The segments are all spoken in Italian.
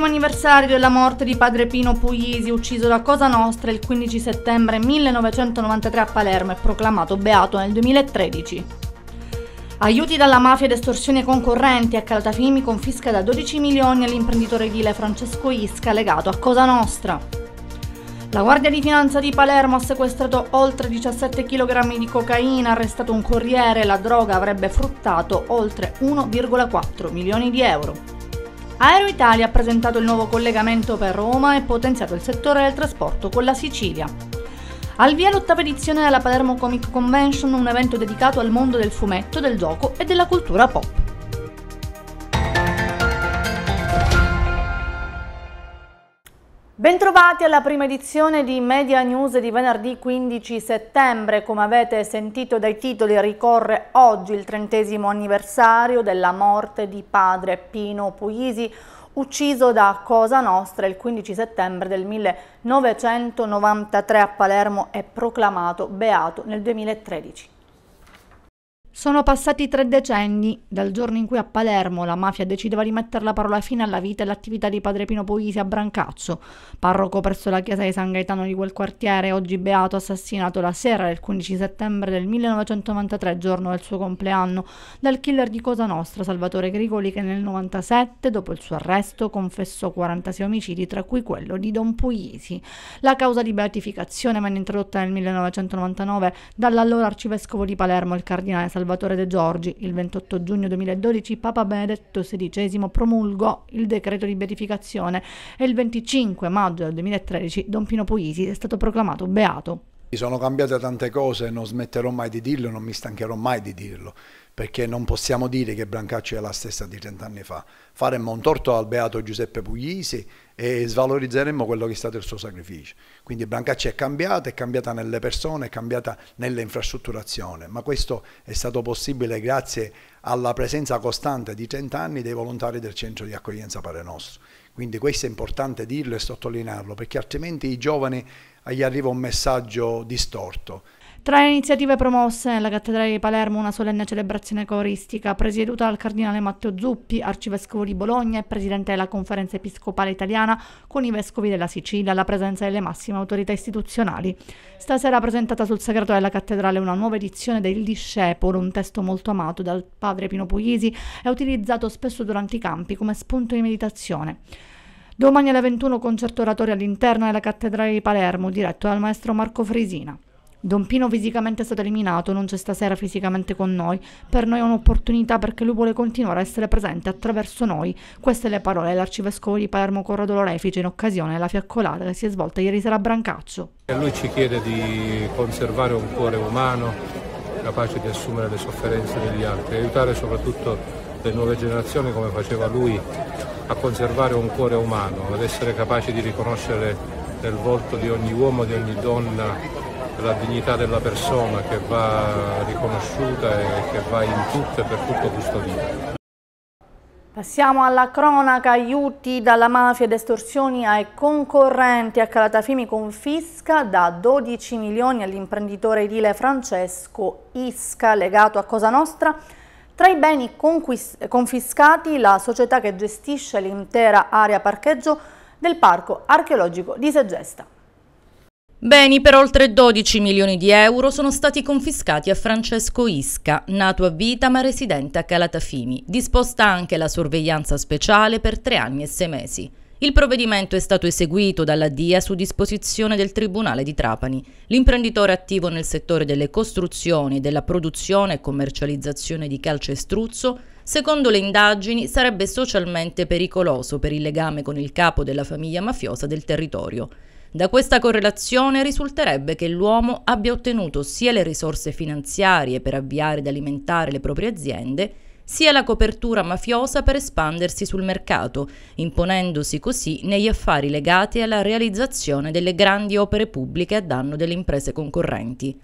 ventesimo anniversario della morte di padre Pino Puglisi, ucciso da Cosa Nostra il 15 settembre 1993 a Palermo e proclamato beato nel 2013. Aiuti dalla mafia ed estorsioni concorrenti a Calatafimi confisca da 12 milioni all'imprenditore edile Francesco Isca legato a Cosa Nostra. La Guardia di Finanza di Palermo ha sequestrato oltre 17 kg di cocaina, arrestato un corriere, e la droga avrebbe fruttato oltre 1,4 milioni di euro. Aero Italia ha presentato il nuovo collegamento per Roma e potenziato il settore del trasporto con la Sicilia. Al via l'ottava edizione della Palermo Comic Convention, un evento dedicato al mondo del fumetto, del gioco e della cultura pop. Bentrovati alla prima edizione di Media News di venerdì 15 settembre. Come avete sentito dai titoli ricorre oggi il trentesimo anniversario della morte di padre Pino Puglisi, ucciso da Cosa Nostra il 15 settembre del 1993 a Palermo e proclamato beato nel 2013. Sono passati tre decenni dal giorno in cui a Palermo la mafia decideva di mettere la parola fine alla vita e all'attività di padre Pino Poisi a Brancaccio, parroco presso la chiesa di San Gaetano di quel quartiere, oggi beato assassinato la sera del 15 settembre del 1993, giorno del suo compleanno, dal killer di Cosa Nostra, Salvatore Grigoli, che nel 97, dopo il suo arresto, confessò 46 omicidi, tra cui quello di Don Puglisi. La causa di beatificazione venne introdotta nel 1999 dall'allora arcivescovo di Palermo, il cardinale Salvatore Salvatore De Giorgi, il 28 giugno 2012 Papa Benedetto XVI promulgò il decreto di beatificazione e il 25 maggio del 2013 Don Pino Puisi è stato proclamato beato. Mi Sono cambiate tante cose, non smetterò mai di dirlo, non mi stancherò mai di dirlo, perché non possiamo dire che Brancacci è la stessa di trent'anni fa. Faremmo un torto al beato Giuseppe Puglisi e svalorizzeremmo quello che è stato il suo sacrificio. Quindi Brancacci è cambiata, è cambiata nelle persone, è cambiata nell'infrastrutturazione, ma questo è stato possibile grazie alla presenza costante di 30 anni dei volontari del centro di accoglienza Pare Nostro. Quindi questo è importante dirlo e sottolinearlo, perché altrimenti i giovani gli arriva un messaggio distorto tra le iniziative promosse nella cattedrale di Palermo una solenne celebrazione coristica presieduta dal cardinale Matteo Zuppi, arcivescovo di Bologna e presidente della conferenza episcopale italiana con i vescovi della Sicilia, alla presenza delle massime autorità istituzionali. Stasera presentata sul sagrato della cattedrale una nuova edizione del Discepolo, un testo molto amato dal padre Pino Puglisi e utilizzato spesso durante i campi come spunto di meditazione. Domani alle 21 concerto oratorio all'interno della cattedrale di Palermo, diretto dal maestro Marco Frisina. Don Pino fisicamente è stato eliminato, non c'è stasera fisicamente con noi. Per noi è un'opportunità perché lui vuole continuare a essere presente attraverso noi. Queste le parole dell'arcivescovo di Palermo Corrado Lorefice in occasione della fiaccolata che si è svolta ieri sera a Brancaccio. E lui ci chiede di conservare un cuore umano capace di assumere le sofferenze degli altri, aiutare soprattutto le nuove generazioni come faceva lui a conservare un cuore umano, ad essere capaci di riconoscere nel volto di ogni uomo, di ogni donna la dignità della persona che va riconosciuta e che va in tutto e per tutto custodita. Passiamo alla cronaca, aiuti dalla mafia ed estorsioni ai concorrenti. A Calatafimi confisca da 12 milioni all'imprenditore edile Francesco Isca, legato a Cosa Nostra. Tra i beni confiscati, la società che gestisce l'intera area parcheggio del Parco Archeologico di Segesta. Beni per oltre 12 milioni di euro sono stati confiscati a Francesco Isca, nato a vita ma residente a Calatafimi, disposta anche la sorveglianza speciale per tre anni e sei mesi. Il provvedimento è stato eseguito dalla DIA su disposizione del Tribunale di Trapani. L'imprenditore attivo nel settore delle costruzioni, della produzione e commercializzazione di calcestruzzo, secondo le indagini, sarebbe socialmente pericoloso per il legame con il capo della famiglia mafiosa del territorio. Da questa correlazione risulterebbe che l'uomo abbia ottenuto sia le risorse finanziarie per avviare ed alimentare le proprie aziende, sia la copertura mafiosa per espandersi sul mercato, imponendosi così negli affari legati alla realizzazione delle grandi opere pubbliche a danno delle imprese concorrenti.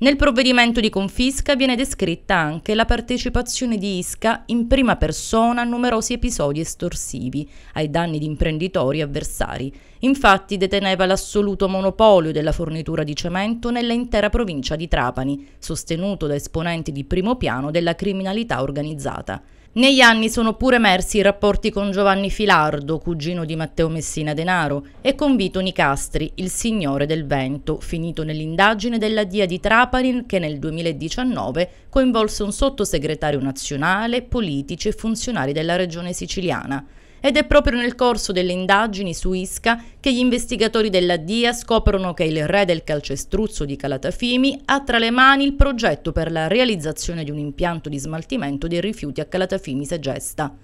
Nel provvedimento di confisca viene descritta anche la partecipazione di Isca in prima persona a numerosi episodi estorsivi ai danni di imprenditori e avversari. Infatti deteneva l'assoluto monopolio della fornitura di cemento nell'intera provincia di Trapani, sostenuto da esponenti di primo piano della criminalità organizzata. Negli anni sono pure emersi i rapporti con Giovanni Filardo, cugino di Matteo Messina Denaro, e con Vito Nicastri, il signore del vento, finito nell'indagine della DIA di Trapani che nel 2019 coinvolse un sottosegretario nazionale, politici e funzionari della regione siciliana. Ed è proprio nel corso delle indagini su Isca che gli investigatori della DIA scoprono che il re del calcestruzzo di Calatafimi ha tra le mani il progetto per la realizzazione di un impianto di smaltimento dei rifiuti a Calatafimi Segesta.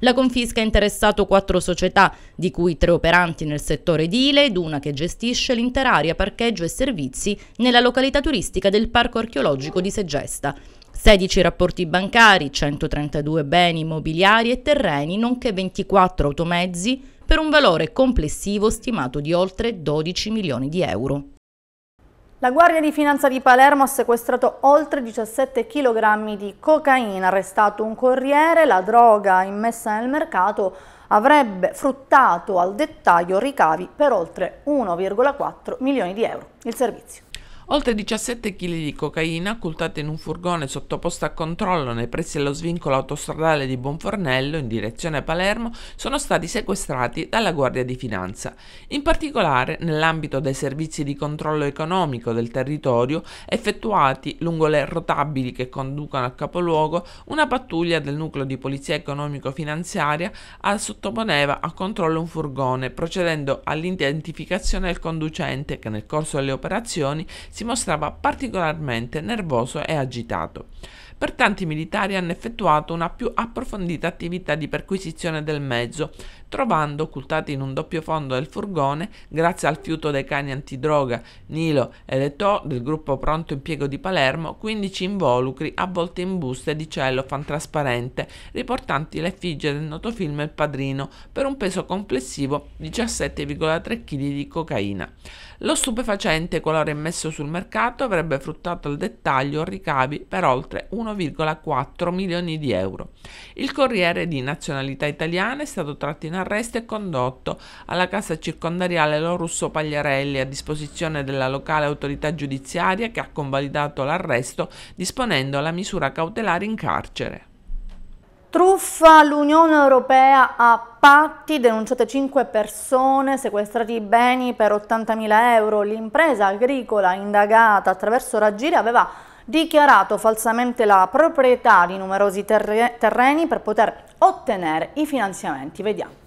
La confisca ha interessato quattro società, di cui tre operanti nel settore edile ed una che gestisce l'intera area parcheggio e servizi nella località turistica del Parco archeologico di Segesta, 16 rapporti bancari, 132 beni immobiliari e terreni, nonché 24 automezzi per un valore complessivo stimato di oltre 12 milioni di euro. La Guardia di Finanza di Palermo ha sequestrato oltre 17 kg di cocaina, arrestato un corriere, la droga immessa nel mercato avrebbe fruttato al dettaglio ricavi per oltre 1,4 milioni di euro. Il servizio. Oltre 17 kg di cocaina occultata in un furgone sottoposto a controllo nei pressi dello svincolo autostradale di Bonfornello in direzione Palermo sono stati sequestrati dalla Guardia di Finanza. In particolare, nell'ambito dei servizi di controllo economico del territorio effettuati lungo le rotabili che conducono al capoluogo, una pattuglia del nucleo di polizia economico-finanziaria sottoponeva a controllo un furgone procedendo all'identificazione del conducente che nel corso delle operazioni si mostrava particolarmente nervoso e agitato. Pertanto i militari hanno effettuato una più approfondita attività di perquisizione del mezzo, trovando occultati in un doppio fondo del furgone, grazie al fiuto dei cani antidroga Nilo e Leto del gruppo Pronto Impiego di Palermo, 15 involucri avvolti in buste di cellophane trasparente, riportanti l'effigie del noto film Il Padrino, per un peso complessivo di 17,3 kg di cocaina. Lo stupefacente, colore immesso sul mercato, avrebbe fruttato al dettaglio ricavi per oltre 1,4 milioni di euro. Il corriere di nazionalità italiana è stato tratto in arresto e condotto alla casa circondariale Lo Russo Pagliarelli a disposizione della locale autorità giudiziaria che ha convalidato l'arresto disponendo la misura cautelare in carcere. Truffa l'Unione Europea a patti, denunciate 5 persone, sequestrati beni per 80.000 euro. L'impresa agricola indagata attraverso Raggiri aveva dichiarato falsamente la proprietà di numerosi terreni per poter ottenere i finanziamenti. Vediamo.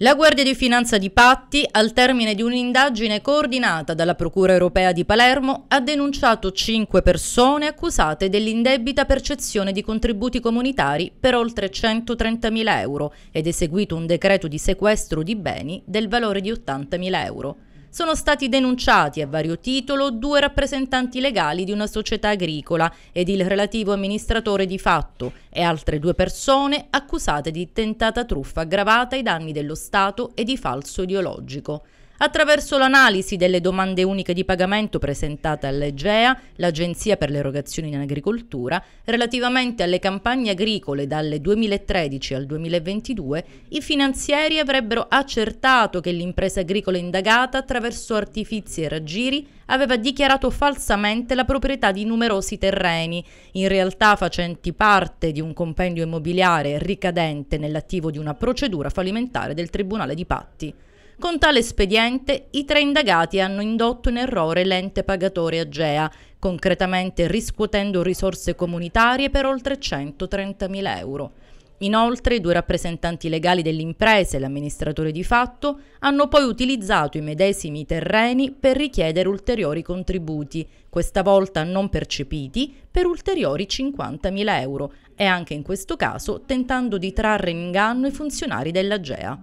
La Guardia di Finanza di Patti, al termine di un'indagine coordinata dalla Procura europea di Palermo, ha denunciato cinque persone accusate dell'indebita percezione di contributi comunitari per oltre 130.000 euro ed eseguito un decreto di sequestro di beni del valore di 80.000 euro sono stati denunciati a vario titolo due rappresentanti legali di una società agricola ed il relativo amministratore di fatto e altre due persone accusate di tentata truffa aggravata ai danni dello Stato e di falso ideologico. Attraverso l'analisi delle domande uniche di pagamento presentate all'EGEA, l'Agenzia per le erogazioni in agricoltura, relativamente alle campagne agricole dalle 2013 al 2022, i finanzieri avrebbero accertato che l'impresa agricola indagata, attraverso artifizi e raggiri, aveva dichiarato falsamente la proprietà di numerosi terreni, in realtà facenti parte di un compendio immobiliare ricadente nell'attivo di una procedura fallimentare del Tribunale di Patti. Con tale spediente i tre indagati hanno indotto in errore l'ente pagatore Agea, concretamente riscuotendo risorse comunitarie per oltre 130.000 euro. Inoltre i due rappresentanti legali dell'impresa e l'amministratore di fatto hanno poi utilizzato i medesimi terreni per richiedere ulteriori contributi, questa volta non percepiti, per ulteriori 50.000 euro e anche in questo caso tentando di trarre in inganno i funzionari dell'Agea.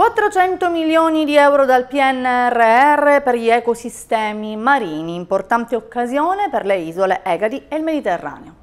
400 milioni di euro dal PNRR per gli ecosistemi marini, importante occasione per le isole Egadi e il Mediterraneo.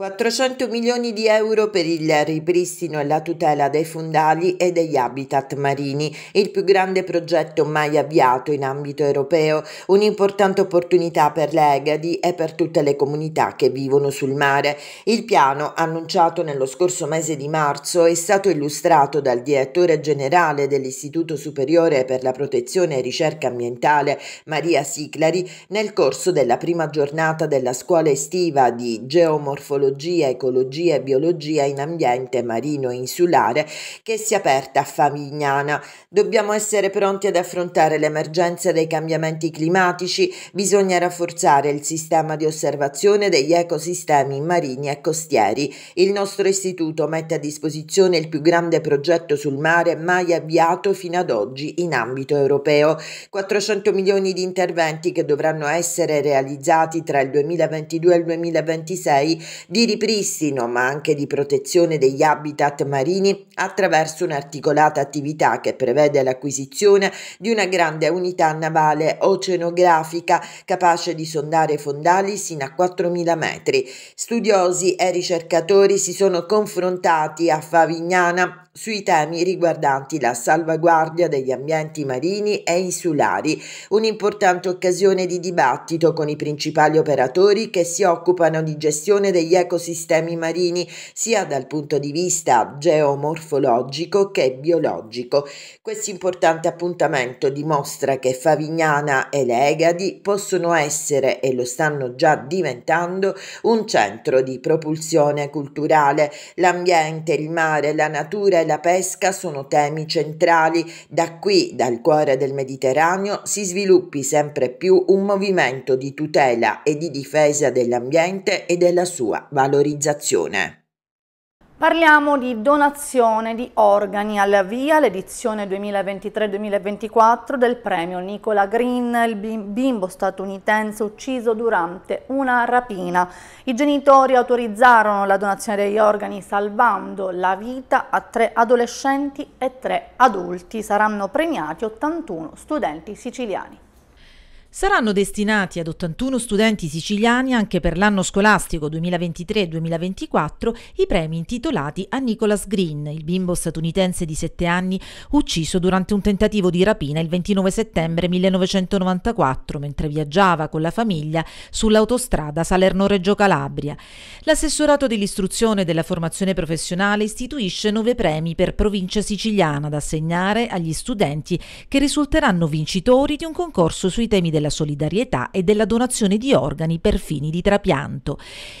400 milioni di euro per il ripristino e la tutela dei fondali e degli habitat marini, il più grande progetto mai avviato in ambito europeo, un'importante opportunità per l'Egadi e per tutte le comunità che vivono sul mare. Il piano, annunciato nello scorso mese di marzo, è stato illustrato dal direttore generale dell'Istituto Superiore per la Protezione e Ricerca Ambientale, Maria Siclari, nel corso della prima giornata della scuola estiva di geomorfologia zoologia, ecologia e biologia in ambiente marino e insulare che si è aperta a Favignana. Dobbiamo essere pronti ad affrontare l'emergenza dei cambiamenti climatici, bisogna rafforzare il sistema di osservazione degli ecosistemi marini e costieri. Il nostro istituto mette a disposizione il più grande progetto sul mare mai avviato fino ad oggi in ambito europeo. 400 milioni di interventi che dovranno essere realizzati tra il 2022 e il 2026 di ripristino ma anche di protezione degli habitat marini attraverso un'articolata attività che prevede l'acquisizione di una grande unità navale oceanografica capace di sondare fondali sino a 4.000 metri. Studiosi e ricercatori si sono confrontati a Favignana sui temi riguardanti la salvaguardia degli ambienti marini e insulari, un'importante occasione di dibattito con i principali operatori che si occupano di gestione degli ecosistemi marini sia dal punto di vista geomorfologico che biologico. Questo importante appuntamento dimostra che Favignana e Legadi possono essere e lo stanno già diventando un centro di propulsione culturale. L'ambiente, il mare, la natura e la pesca sono temi centrali. Da qui, dal cuore del Mediterraneo, si sviluppi sempre più un movimento di tutela e di difesa dell'ambiente e della sua valorizzazione. Parliamo di donazione di organi alla via l'edizione 2023-2024 del premio Nicola Green, il bimbo statunitense ucciso durante una rapina. I genitori autorizzarono la donazione degli organi salvando la vita a tre adolescenti e tre adulti. Saranno premiati 81 studenti siciliani. Saranno destinati ad 81 studenti siciliani anche per l'anno scolastico 2023-2024 i premi intitolati a Nicholas Green, il bimbo statunitense di 7 anni ucciso durante un tentativo di rapina il 29 settembre 1994 mentre viaggiava con la famiglia sull'autostrada Salerno-Reggio Calabria. L'assessorato dell'istruzione e della formazione professionale istituisce nove premi per provincia siciliana da assegnare agli studenti che risulteranno vincitori di un concorso sui temi della della solidarietà e della donazione di organi per fini di trapianto.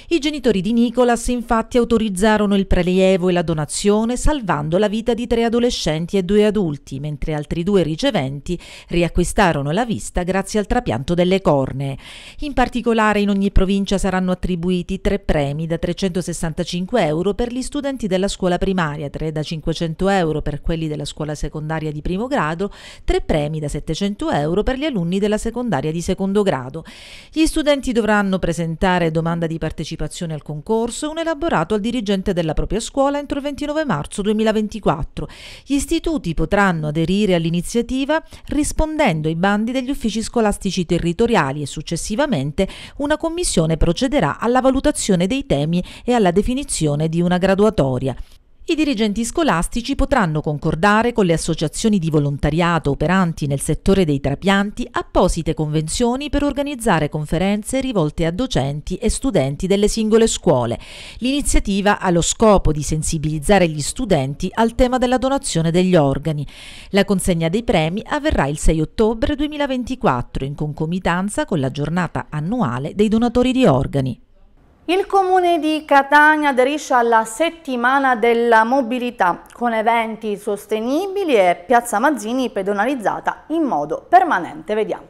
I genitori di Nicolas infatti autorizzarono il prelievo e la donazione salvando la vita di tre adolescenti e due adulti, mentre altri due riceventi riacquistarono la vista grazie al trapianto delle corne. In particolare in ogni provincia saranno attribuiti tre premi da 365 euro per gli studenti della scuola primaria, tre da 500 euro per quelli della scuola secondaria di primo grado, tre premi da 700 euro per gli alunni della secondaria secondaria di secondo grado. Gli studenti dovranno presentare domanda di partecipazione al concorso e un elaborato al dirigente della propria scuola entro il 29 marzo 2024. Gli istituti potranno aderire all'iniziativa rispondendo ai bandi degli uffici scolastici territoriali e successivamente una commissione procederà alla valutazione dei temi e alla definizione di una graduatoria i dirigenti scolastici potranno concordare con le associazioni di volontariato operanti nel settore dei trapianti apposite convenzioni per organizzare conferenze rivolte a docenti e studenti delle singole scuole. L'iniziativa ha lo scopo di sensibilizzare gli studenti al tema della donazione degli organi. La consegna dei premi avverrà il 6 ottobre 2024 in concomitanza con la giornata annuale dei donatori di organi. Il comune di Catania aderisce alla settimana della mobilità con eventi sostenibili e Piazza Mazzini pedonalizzata in modo permanente. Vediamo.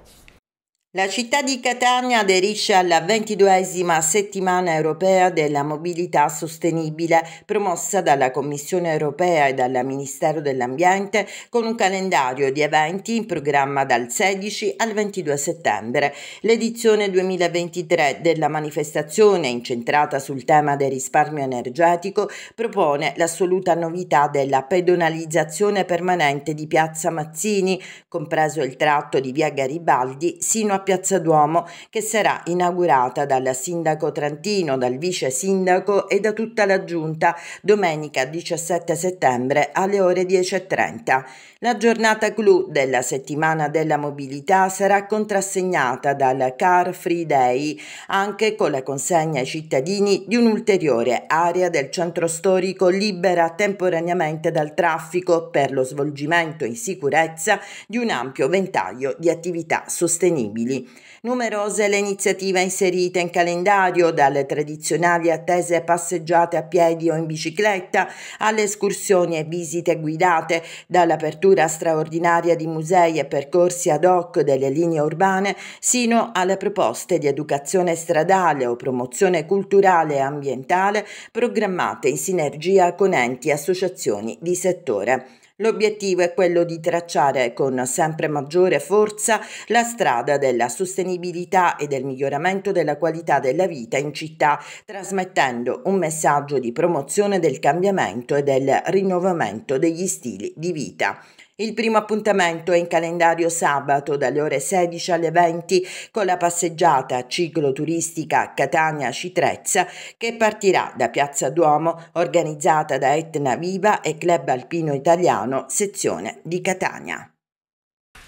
La città di Catania aderisce alla ventiduesima settimana europea della mobilità sostenibile promossa dalla Commissione europea e dal Ministero dell'Ambiente con un calendario di eventi in programma dal 16 al 22 settembre. L'edizione 2023 della manifestazione incentrata sul tema del risparmio energetico propone l'assoluta novità della pedonalizzazione permanente di Piazza Mazzini, compreso il tratto di via Garibaldi, sino a Piazza Duomo che sarà inaugurata dal sindaco Trantino, dal vice sindaco e da tutta la giunta domenica 17 settembre alle ore 10.30. La giornata clou della settimana della mobilità sarà contrassegnata dal Car Free Day, anche con la consegna ai cittadini di un'ulteriore area del centro storico libera temporaneamente dal traffico per lo svolgimento in sicurezza di un ampio ventaglio di attività sostenibili. Numerose le iniziative inserite in calendario, dalle tradizionali attese passeggiate a piedi o in bicicletta, alle escursioni e visite guidate, dall'apertura copertura straordinaria di musei e percorsi ad hoc delle linee urbane, sino alle proposte di educazione stradale o promozione culturale e ambientale programmate in sinergia con enti e associazioni di settore. L'obiettivo è quello di tracciare con sempre maggiore forza la strada della sostenibilità e del miglioramento della qualità della vita in città, trasmettendo un messaggio di promozione del cambiamento e del rinnovamento degli stili di vita. Il primo appuntamento è in calendario sabato dalle ore 16 alle 20 con la passeggiata cicloturistica Catania-Citrezza che partirà da Piazza Duomo organizzata da Etna Viva e Club Alpino Italiano sezione di Catania.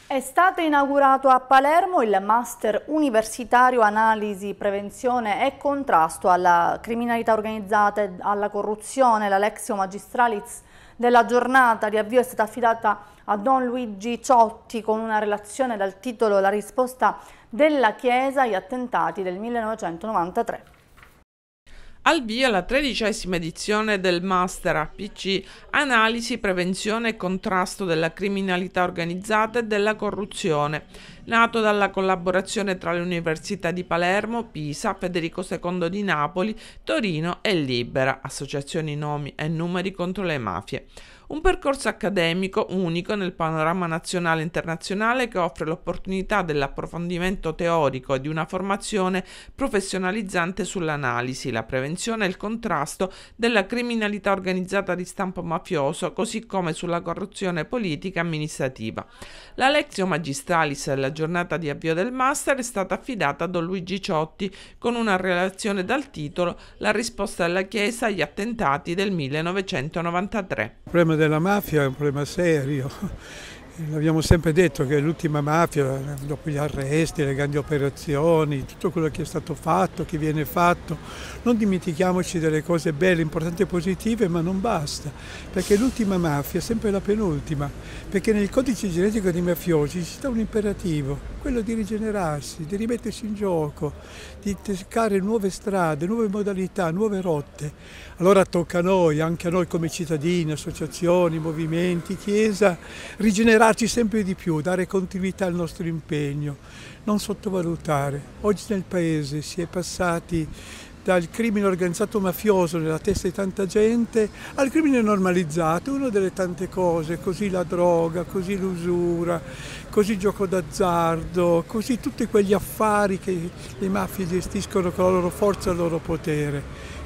È stato inaugurato a Palermo il Master Universitario Analisi, Prevenzione e Contrasto alla Criminalità Organizzata e alla Corruzione, l'Alexio Magistralis della giornata di avvio è stata affidata a Don Luigi Ciotti con una relazione dal titolo La risposta della Chiesa agli attentati del 1993 al via la tredicesima edizione del Master APC Analisi, Prevenzione e Contrasto della Criminalità Organizzata e della Corruzione, nato dalla collaborazione tra le università di Palermo, Pisa, Federico II di Napoli, Torino e Libera, associazioni nomi e numeri contro le mafie. Un percorso accademico unico nel panorama nazionale e internazionale che offre l'opportunità dell'approfondimento teorico e di una formazione professionalizzante sull'analisi, la prevenzione e il contrasto della criminalità organizzata di stampo mafioso, così come sulla corruzione politica e amministrativa. La lezione Magistralis della giornata di avvio del master è stata affidata a Don Luigi Ciotti con una relazione dal titolo La risposta della Chiesa agli attentati del 1993. Prima della mafia è un problema serio L'abbiamo sempre detto che l'ultima mafia, dopo gli arresti, le grandi operazioni, tutto quello che è stato fatto, che viene fatto, non dimentichiamoci delle cose belle, importanti e positive, ma non basta, perché l'ultima mafia è sempre la penultima, perché nel codice genetico dei mafiosi ci sta un imperativo, quello di rigenerarsi, di rimettersi in gioco, di cercare nuove strade, nuove modalità, nuove rotte. Allora tocca a noi, anche a noi come cittadini, associazioni, movimenti, chiesa, rigenerarsi impegnarci sempre di più, dare continuità al nostro impegno, non sottovalutare. Oggi nel Paese si è passati dal crimine organizzato mafioso nella testa di tanta gente al crimine normalizzato, una delle tante cose, così la droga, così l'usura, così il gioco d'azzardo, così tutti quegli affari che le mafie gestiscono con la loro forza e il loro potere.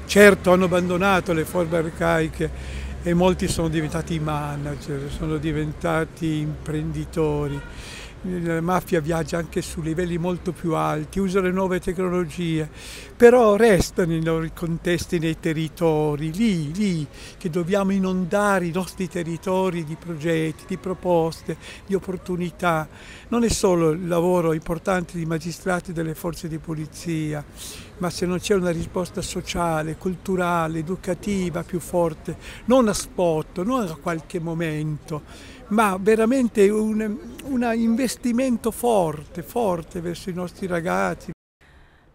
Certo hanno abbandonato le forme arcaiche e molti sono diventati manager, sono diventati imprenditori la mafia viaggia anche su livelli molto più alti, usa le nuove tecnologie, però restano i loro contesti nei territori, lì, lì, che dobbiamo inondare i nostri territori di progetti, di proposte, di opportunità. Non è solo il lavoro importante dei magistrati e delle forze di polizia, ma se non c'è una risposta sociale, culturale, educativa più forte, non a spot, non a qualche momento, ma veramente un, un investimento forte, forte verso i nostri ragazzi.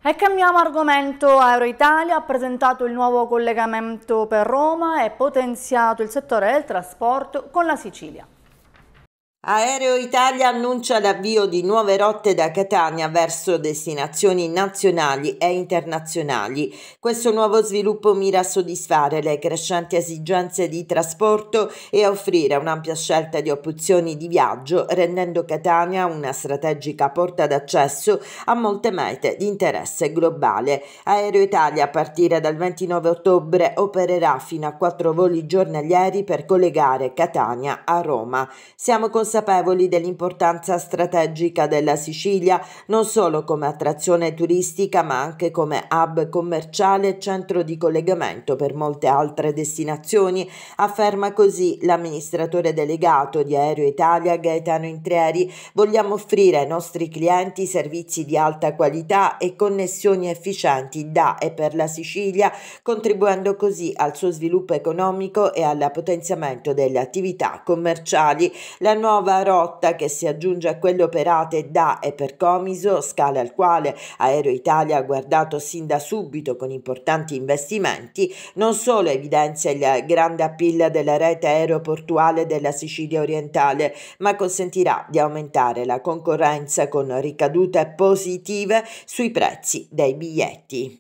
E cambiamo argomento. Aeroitalia ha presentato il nuovo collegamento per Roma e potenziato il settore del trasporto con la Sicilia. Aereo Italia annuncia l'avvio di nuove rotte da Catania verso destinazioni nazionali e internazionali. Questo nuovo sviluppo mira a soddisfare le crescenti esigenze di trasporto e a offrire un'ampia scelta di opzioni di viaggio, rendendo Catania una strategica porta d'accesso a molte mete di interesse globale. Aereo Italia a partire dal 29 ottobre opererà fino a quattro voli giornalieri per collegare Catania a Roma. Siamo con consapevoli dell'importanza strategica della Sicilia non solo come attrazione turistica ma anche come hub commerciale e centro di collegamento per molte altre destinazioni, afferma così l'amministratore delegato di Aereo Italia Gaetano Intrieri. Vogliamo offrire ai nostri clienti servizi di alta qualità e connessioni efficienti da e per la Sicilia, contribuendo così al suo sviluppo economico e al potenziamento delle attività commerciali. La nuova nuova rotta che si aggiunge a quelle operate da e per Comiso, scale al quale Aero Italia ha guardato sin da subito con importanti investimenti, non solo evidenzia il grande appeal della rete aeroportuale della Sicilia orientale, ma consentirà di aumentare la concorrenza con ricadute positive sui prezzi dei biglietti.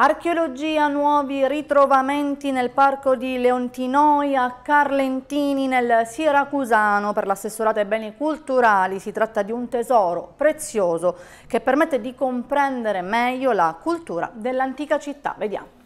Archeologia, nuovi ritrovamenti nel parco di Leontinoia, Carlentini nel Siracusano per l'assessorato ai beni culturali. Si tratta di un tesoro prezioso che permette di comprendere meglio la cultura dell'antica città. Vediamo.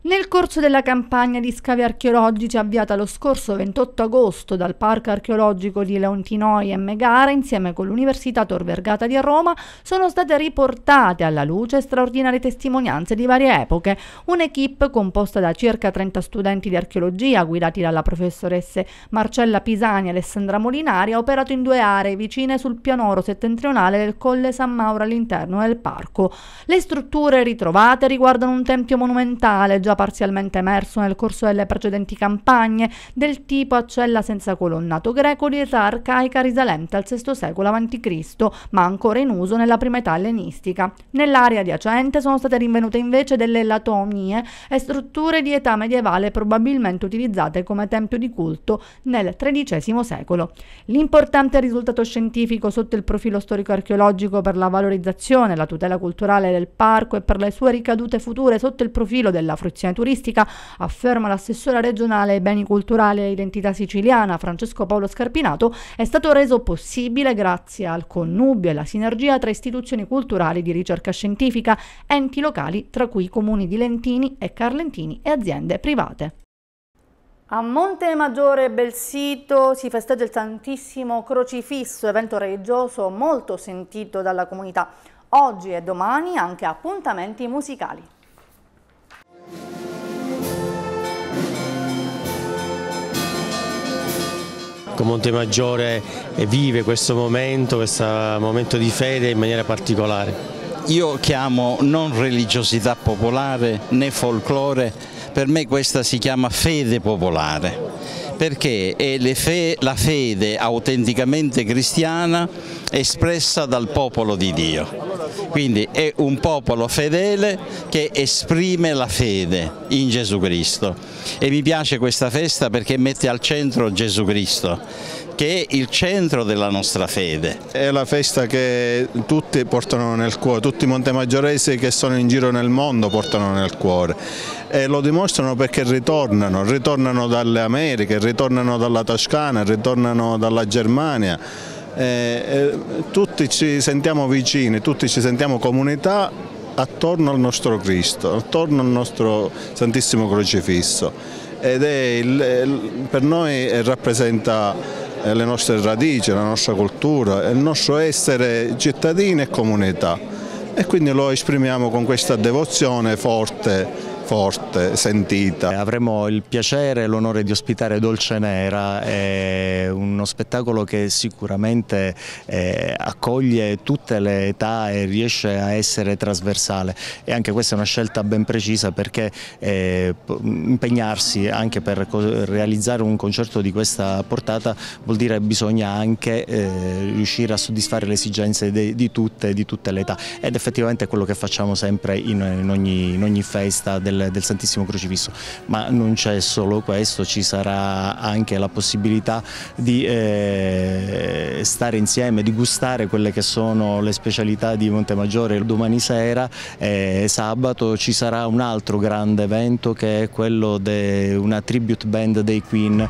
Nel corso della campagna di scavi archeologici avviata lo scorso 28 agosto dal Parco archeologico di Leontinoi e Megara insieme con l'Università Tor Vergata di Roma sono state riportate alla luce straordinarie testimonianze di varie epoche. Un'equipe composta da circa 30 studenti di archeologia guidati dalla professoressa Marcella Pisani e Alessandra Molinari ha operato in due aree vicine sul pianoro settentrionale del Colle San Mauro all'interno del parco. Le strutture ritrovate riguardano un tempio monumentale già parzialmente emerso nel corso delle precedenti campagne, del tipo accella senza colonnato greco di età arcaica risalente al VI secolo a.C., ma ancora in uso nella prima età ellenistica. Nell'area adiacente sono state rinvenute invece delle latomie e strutture di età medievale probabilmente utilizzate come tempio di culto nel XIII secolo. L'importante risultato scientifico sotto il profilo storico-archeologico per la valorizzazione, la tutela culturale del parco e per le sue ricadute future sotto il profilo della fruizione dell'associazione turistica, afferma l'assessore regionale ai beni culturali e identità siciliana Francesco Paolo Scarpinato, è stato reso possibile grazie al connubio e alla sinergia tra istituzioni culturali di ricerca scientifica, enti locali, tra cui i comuni di Lentini e Carlentini e aziende private. A Monte Maggiore Belsito si festeggia il Santissimo Crocifisso, evento religioso molto sentito dalla comunità. Oggi e domani anche appuntamenti musicali. Ecco, Montemaggiore vive questo momento, questo momento di fede in maniera particolare. Io chiamo non religiosità popolare né folklore, per me questa si chiama fede popolare perché è fe, la fede autenticamente cristiana espressa dal popolo di Dio. Quindi è un popolo fedele che esprime la fede in Gesù Cristo e mi piace questa festa perché mette al centro Gesù Cristo che è il centro della nostra fede. È la festa che tutti portano nel cuore, tutti i montemaggioresi che sono in giro nel mondo portano nel cuore e lo dimostrano perché ritornano, ritornano dalle Americhe, ritornano dalla Toscana, ritornano dalla Germania. Eh, eh, tutti ci sentiamo vicini, tutti ci sentiamo comunità attorno al nostro Cristo, attorno al nostro Santissimo Crocifisso ed è il, per noi eh, rappresenta le nostre radici, la nostra cultura, il nostro essere cittadini e comunità e quindi lo esprimiamo con questa devozione forte forte, sentita. Eh, avremo il piacere e l'onore di ospitare Dolce Nera, è uno spettacolo che sicuramente eh, accoglie tutte le età e riesce a essere trasversale e anche questa è una scelta ben precisa perché eh, impegnarsi anche per realizzare un concerto di questa portata vuol dire che bisogna anche riuscire a soddisfare le esigenze di tutte, di tutte le età ed effettivamente è quello che facciamo sempre in ogni, in ogni festa della del, del Santissimo Crocifisso, ma non c'è solo questo, ci sarà anche la possibilità di eh, stare insieme, di gustare quelle che sono le specialità di Montemaggiore. Domani sera e eh, sabato ci sarà un altro grande evento che è quello di una tribute band dei Queen.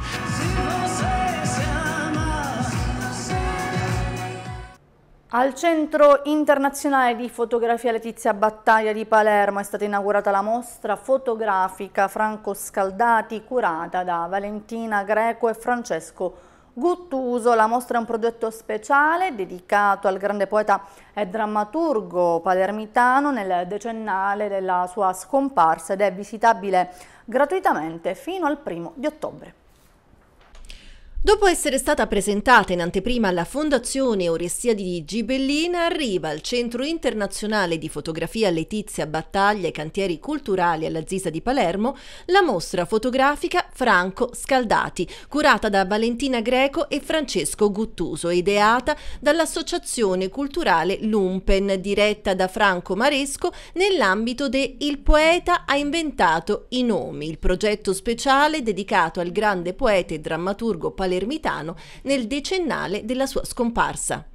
Al Centro Internazionale di Fotografia Letizia Battaglia di Palermo è stata inaugurata la mostra fotografica Franco Scaldati curata da Valentina Greco e Francesco Guttuso. La mostra è un progetto speciale dedicato al grande poeta e drammaturgo palermitano nel decennale della sua scomparsa ed è visitabile gratuitamente fino al primo di ottobre. Dopo essere stata presentata in anteprima alla Fondazione Orestia di Gibellina, arriva al Centro Internazionale di Fotografia Letizia Battaglia e Cantieri Culturali alla Zisa di Palermo la mostra fotografica Franco Scaldati, curata da Valentina Greco e Francesco Guttuso, ideata dall'Associazione Culturale Lumpen, diretta da Franco Maresco nell'ambito de Il poeta ha inventato i nomi, il progetto speciale dedicato al grande poeta e drammaturgo palermo palermitano nel decennale della sua scomparsa.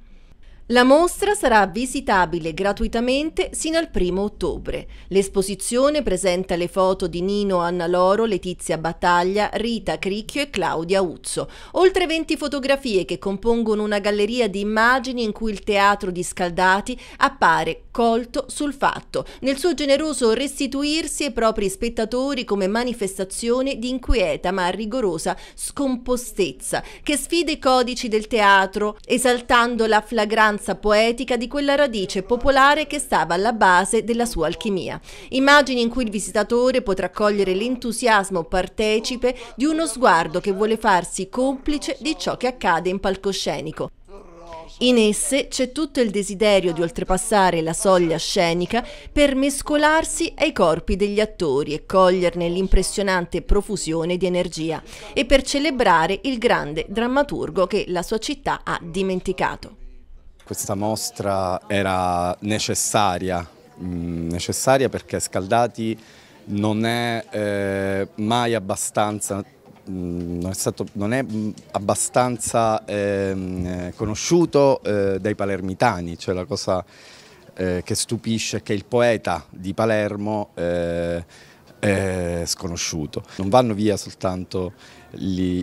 La mostra sarà visitabile gratuitamente sino al 1 ottobre. L'esposizione presenta le foto di Nino Annaloro, Letizia Battaglia, Rita Cricchio e Claudia Uzzo. Oltre 20 fotografie che compongono una galleria di immagini in cui il teatro di Scaldati appare colto sul fatto, nel suo generoso restituirsi ai propri spettatori come manifestazione di inquieta ma rigorosa scompostezza che sfida i codici del teatro, esaltando la flagranza poetica di quella radice popolare che stava alla base della sua alchimia. Immagini in cui il visitatore potrà cogliere l'entusiasmo partecipe di uno sguardo che vuole farsi complice di ciò che accade in palcoscenico. In esse c'è tutto il desiderio di oltrepassare la soglia scenica per mescolarsi ai corpi degli attori e coglierne l'impressionante profusione di energia e per celebrare il grande drammaturgo che la sua città ha dimenticato. Questa mostra era necessaria, mm, necessaria perché Scaldati non è eh, mai abbastanza Mm, non è, stato, non è mm, abbastanza ehm, eh, conosciuto eh, dai palermitani, cioè la cosa eh, che stupisce è che il poeta di Palermo eh, è sconosciuto. Non vanno via soltanto gli,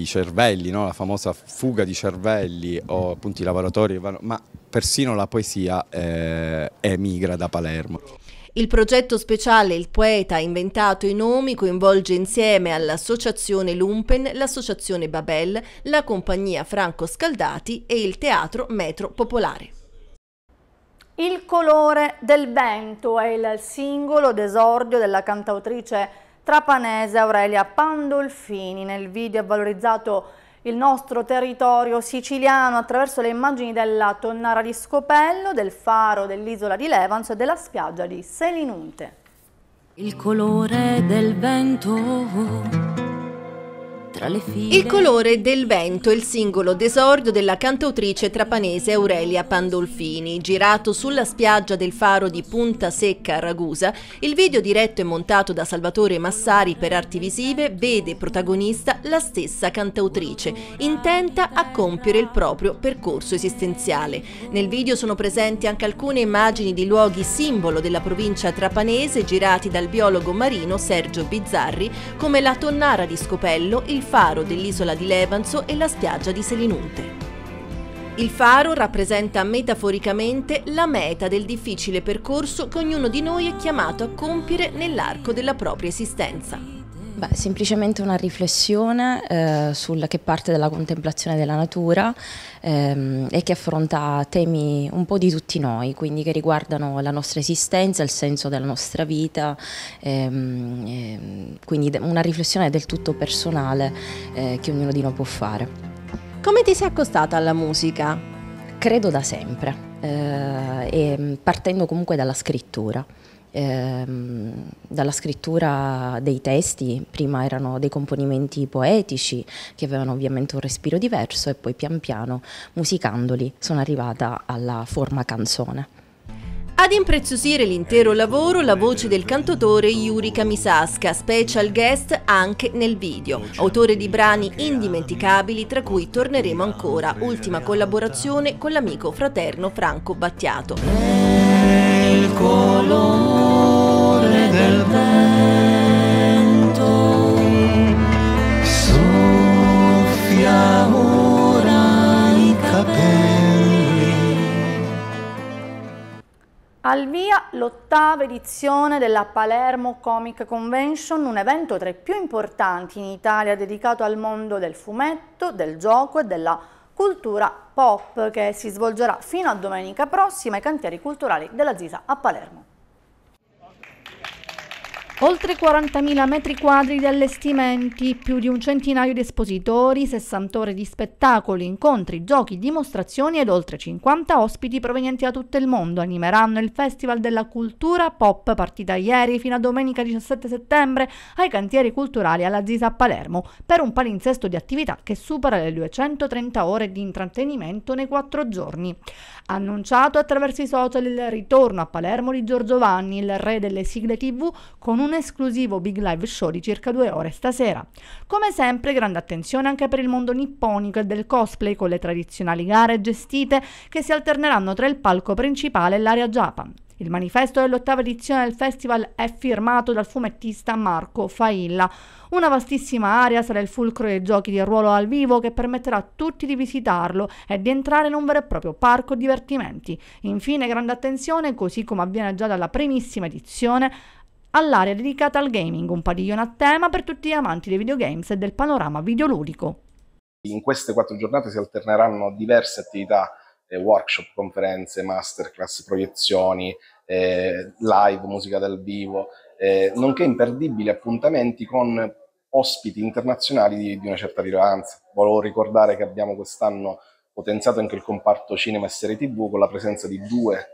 i cervelli, no? la famosa fuga di cervelli o appunto i lavoratori, ma persino la poesia eh, emigra da Palermo. Il progetto speciale Il poeta ha inventato i nomi coinvolge insieme all'associazione Lumpen, l'associazione Babel, la compagnia Franco Scaldati e il teatro Metro Popolare. Il colore del vento è il singolo d'esordio della cantautrice trapanese Aurelia Pandolfini. Nel video è valorizzato il nostro territorio siciliano attraverso le immagini della Tonnara di Scopello, del faro dell'isola di Levanzo e della spiaggia di Selinunte. Il colore del vento tra le file. Il colore del vento è il singolo d'esordio della cantautrice trapanese Aurelia Pandolfini. Girato sulla spiaggia del faro di Punta Secca a Ragusa, il video diretto e montato da Salvatore Massari per arti visive vede protagonista la stessa cantautrice, intenta a compiere il proprio percorso esistenziale. Nel video sono presenti anche alcune immagini di luoghi simbolo della provincia trapanese girati dal biologo marino Sergio Bizzarri, come la tonnara di Scopello, il faro dell'isola di Levanzo e la spiaggia di Selinunte. Il faro rappresenta metaforicamente la meta del difficile percorso che ognuno di noi è chiamato a compiere nell'arco della propria esistenza. Beh, semplicemente una riflessione eh, sul che parte dalla contemplazione della natura ehm, e che affronta temi un po' di tutti noi, quindi che riguardano la nostra esistenza, il senso della nostra vita, ehm, ehm, quindi una riflessione del tutto personale eh, che ognuno di noi può fare. Come ti sei accostata alla musica? Credo da sempre, eh, mm, partendo comunque dalla scrittura ehm, dalla scrittura dei testi, prima erano dei componimenti poetici che avevano ovviamente un respiro diverso e poi pian piano musicandoli sono arrivata alla forma canzone. Ad impreziosire l'intero lavoro la voce del cantautore Yuri Kamisaska, special guest anche nel video, autore di brani indimenticabili tra cui torneremo ancora, ultima collaborazione con l'amico fraterno Franco Battiato. Il colore rumore del vento soffia ora i capelli. Al via l'ottava edizione della Palermo Comic Convention, un evento tra i più importanti in Italia dedicato al mondo del fumetto, del gioco e della cultura pop che si svolgerà fino a domenica prossima ai cantieri culturali della Zisa a Palermo. Oltre 40.000 metri quadri di allestimenti, più di un centinaio di espositori, 60 ore di spettacoli, incontri, giochi, dimostrazioni ed oltre 50 ospiti provenienti da tutto il mondo animeranno il Festival della Cultura Pop partita ieri fino a domenica 17 settembre ai cantieri culturali alla Zisa a Palermo per un palinsesto di attività che supera le 230 ore di intrattenimento nei quattro giorni annunciato attraverso i social il ritorno a Palermo di Giorgio Vanni, il re delle sigle tv, con un esclusivo big live show di circa due ore stasera. Come sempre grande attenzione anche per il mondo nipponico e del cosplay con le tradizionali gare gestite che si alterneranno tra il palco principale e l'area Japan. Il manifesto dell'ottava edizione del festival è firmato dal fumettista Marco Failla. Una vastissima area sarà il fulcro dei giochi di ruolo al vivo che permetterà a tutti di visitarlo e di entrare in un vero e proprio parco divertimenti. Infine, grande attenzione, così come avviene già dalla primissima edizione, all'area dedicata al gaming, un padiglione a tema per tutti gli amanti dei videogames e del panorama videoludico. In queste quattro giornate si alterneranno diverse attività eh, workshop, conferenze, masterclass, proiezioni, eh, live, musica dal vivo, eh, nonché imperdibili appuntamenti con ospiti internazionali di, di una certa rilevanza. Volevo ricordare che abbiamo quest'anno potenziato anche il comparto cinema e serie tv con la presenza di due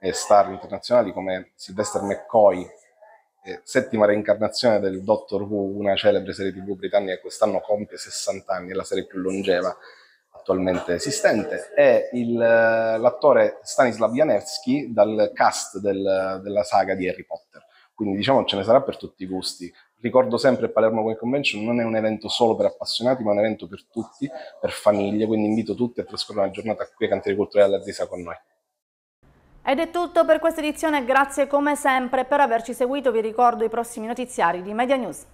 eh, star internazionali come Sylvester McCoy, settima reincarnazione del Doctor Who, una celebre serie tv britannica che quest'anno compie 60 anni, è la serie più longeva attualmente esistente, è il, eh, l'attore Stanislav Janersky dal cast del, della saga di Harry Potter. Quindi diciamo ce ne sarà per tutti i gusti. Ricordo sempre il Palermo Coin Convention non è un evento solo per appassionati, ma è un evento per tutti, per famiglie, quindi invito tutti a trascorrere una giornata qui a Cantieri Culturali alla Zesa con noi. Ed è tutto per questa edizione, grazie come sempre per averci seguito, vi ricordo i prossimi notiziari di Media News.